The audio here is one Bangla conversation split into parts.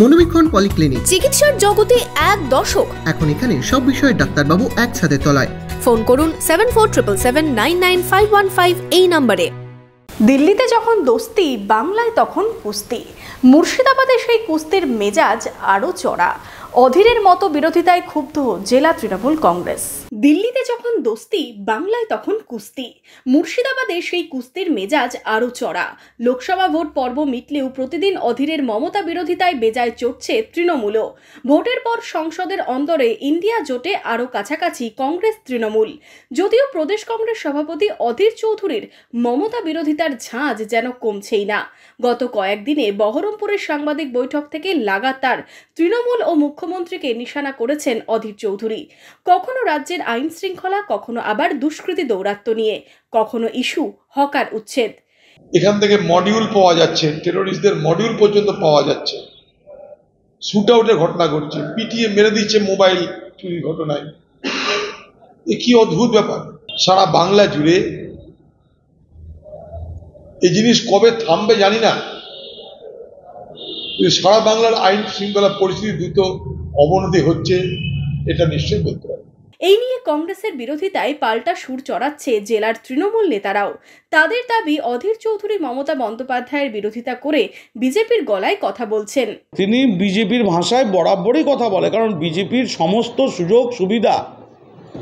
মনোবীক্ষণ পলিক্লিনিক চিকিৎসার জগতে এক দশক এখন এখানে সব বিষয়ে ডাক্তারবাবু একসাথে তলায় ফোন করুন seven four triple seven nine nine five one five এই নম্বরে দিল্লিতে যখন দোস্তি বাংলায় তখন কুস্তি মুর্শিদাবাদে সেই কুস্তির মেজাজ আরও চড়া অধীরের মতো বিরোধিতায় ক্ষুব্ধ জেলা তৃণমূল কংগ্রেস দিল্লিতে যখন দোস্তি বাংলায় তখন কুস্তি মুর্শিদাবাদে সেই কুস্তির মেজাজ আরও চড়া লোকসভা ভোট পর্ব মিটলেও প্রতিদিন অধীরের মমতা বিরোধিতায় বেজায় চড়ছে তৃণমূলও ভোটের পর সংসদের অন্দরে ইন্ডিয়া জোটে আরও কাছাকাছি কংগ্রেস তৃণমূল যদিও প্রদেশ কংগ্রেস সভাপতি অধীর চৌধুরীর মমতা বিরোধিতার ঝাঁজ যেন কমছেই না গত কয়েকদিনে বহরমপুরের সাংবাদিক বৈঠক থেকে লাগাতার তৃণমূল ও মুখ্য মুখ্যমন্ত্রীকে নিশানা করেছেন অধীর চৌধুরী কখনো রাজ্যের আইন শৃঙ্খলা কখনো আবার দুষ্কৃতি দৌরাত্ম নিয়ে কখনো ইস্যু হকার উচ্ছেদ এখান থেকে মডিউল পাওয়া যাচ্ছে টেরোরিস্টদের মডিউল পর্যন্ত পাওয়া যাচ্ছে শুট আউটের ঘটনা ঘটছে পিটিয়ে মেরে দিচ্ছে মোবাইল চুরির ঘটনায় এ কি অদ্ভুত ব্যাপার সারা বাংলা জুড়ে এই জিনিস কবে থামবে জানি না সারা বাংলার আইন শৃঙ্খলা পরিস্থিতি দ্রুত অবনতি হচ্ছে এটা নিশ্চয়ই বলতে পারে এই নিয়ে কংগ্রেসের বিরোধিতায় পাল্টা সুর চড়াচ্ছে জেলার তৃণমূল নেতারাও তাদের দাবি অধীর চৌধুরী মমতা বন্দ্যোপাধ্যায়ের বিরোধিতা করে বিজেপির গলায় কথা বলছেন তিনি বিজেপির ভাষায় বরাবরই কথা বলে কারণ বিজেপির সমস্ত সুযোগ সুবিধা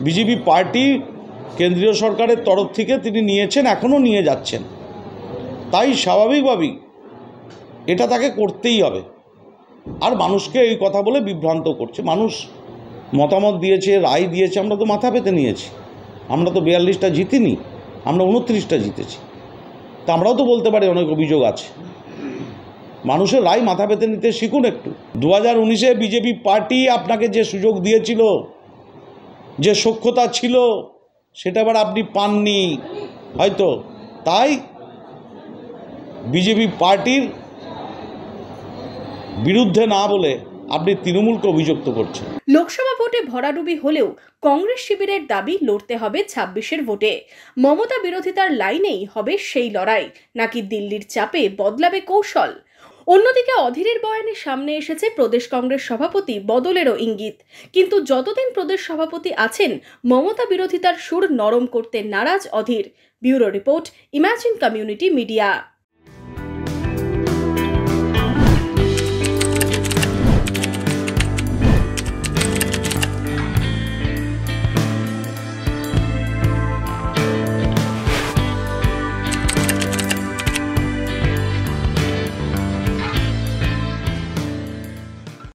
বিজেপি পার্টি কেন্দ্রীয় সরকারের তরফ থেকে তিনি নিয়েছেন এখনও নিয়ে যাচ্ছেন তাই স্বাভাবিকভাবেই এটা তাকে করতেই হবে আর মানুষকে এই কথা বলে বিভ্রান্ত করছে মানুষ মতামত দিয়েছে রায় দিয়েছে আমরা তো মাথা পেতে নিয়েছি আমরা তো বিয়াল্লিশটা জিতিনি আমরা উনত্রিশটা জিতেছি তা আমরাও তো বলতে পারি অনেক অভিযোগ আছে মানুষের রায় মাথা পেতে নিতে শিখুন একটু দু হাজার উনিশে বিজেপি পার্টি আপনাকে যে সুযোগ দিয়েছিল যে সক্ষতা ছিল সেটা আবার আপনি পাননি হয়তো তাই বিজেপি পার্টির বিরুদ্ধে না বলে আপনি তৃণমূলকে অভিযুক্ত করছেন লোকসভা ভোটে ভরাডুবি হলেও কংগ্রেস শিবিরের দাবি লড়তে হবে ছাব্বিশের ভোটে মমতা বিরোধিতার লাইনেই হবে সেই লড়াই নাকি দিল্লির চাপে বদলাবে কৌশল অন্যদিকে অধীরের বয়ানে সামনে এসেছে প্রদেশ কংগ্রেস সভাপতি বদলেরও ইঙ্গিত কিন্তু যতদিন প্রদেশ সভাপতি আছেন মমতা বিরোধিতার সুর নরম করতে নারাজ Adhir bureau report imagine community media